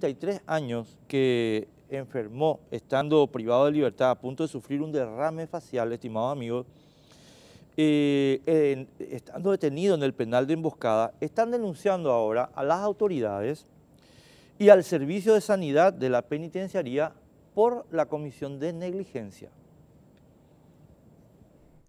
33 años que enfermó estando privado de libertad a punto de sufrir un derrame facial, estimado amigo, eh, estando detenido en el penal de emboscada, están denunciando ahora a las autoridades y al Servicio de Sanidad de la Penitenciaría por la comisión de negligencia.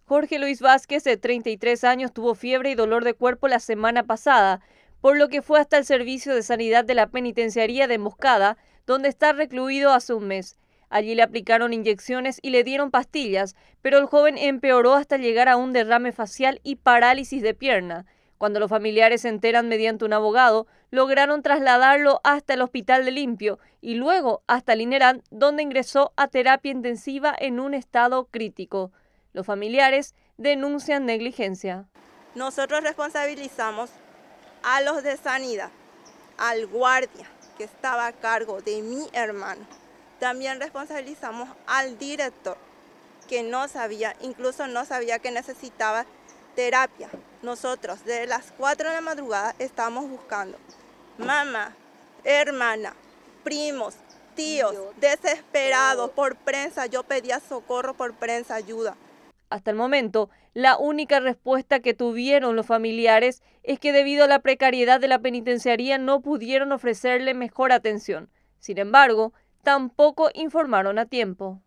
Jorge Luis Vázquez, de 33 años, tuvo fiebre y dolor de cuerpo la semana pasada por lo que fue hasta el servicio de sanidad de la penitenciaría de Moscada, donde está recluido hace un mes. Allí le aplicaron inyecciones y le dieron pastillas, pero el joven empeoró hasta llegar a un derrame facial y parálisis de pierna. Cuando los familiares se enteran mediante un abogado, lograron trasladarlo hasta el hospital de Limpio y luego hasta Linerán, donde ingresó a terapia intensiva en un estado crítico. Los familiares denuncian negligencia. Nosotros responsabilizamos a los de sanidad, al guardia que estaba a cargo de mi hermano. También responsabilizamos al director que no sabía, incluso no sabía que necesitaba terapia. Nosotros desde las 4 de la madrugada estamos buscando mamá, hermana, primos, tíos, desesperados por prensa. Yo pedía socorro por prensa, ayuda. Hasta el momento, la única respuesta que tuvieron los familiares es que debido a la precariedad de la penitenciaría no pudieron ofrecerle mejor atención. Sin embargo, tampoco informaron a tiempo.